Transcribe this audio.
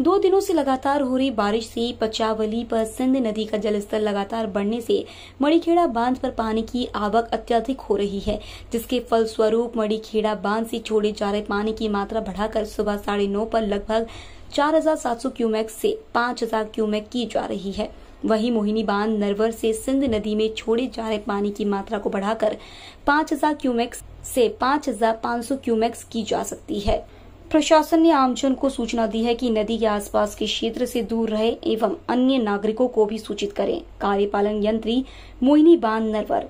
दो दिनों से लगातार हो रही बारिश से पचावली पर सिंध नदी का जलस्तर लगातार बढ़ने से मड़ीखेड़ा बांध पर पानी की आवक अत्यधिक हो रही है जिसके फलस्वरूप मड़ीखेड़ा बांध से छोड़े जा रहे पानी की मात्रा बढ़ाकर सुबह साढ़े नौ पर लगभग 4,700 क्यूमेक से 5,000 क्यूमेक की जा रही है वहीं मोहिनी बांध नरवर से सिंध नदी में छोड़े जा रहे पानी की मात्रा को बढ़ाकर पाँच क्यूमेक से सौ क्यूमेक्स की जा सकती है प्रशासन ने आमजन को सूचना दी है कि नदी के आसपास के क्षेत्र से दूर रहे एवं अन्य नागरिकों को भी सूचित करें कार्यपालन यंत्री मोहिनी बांध नरवर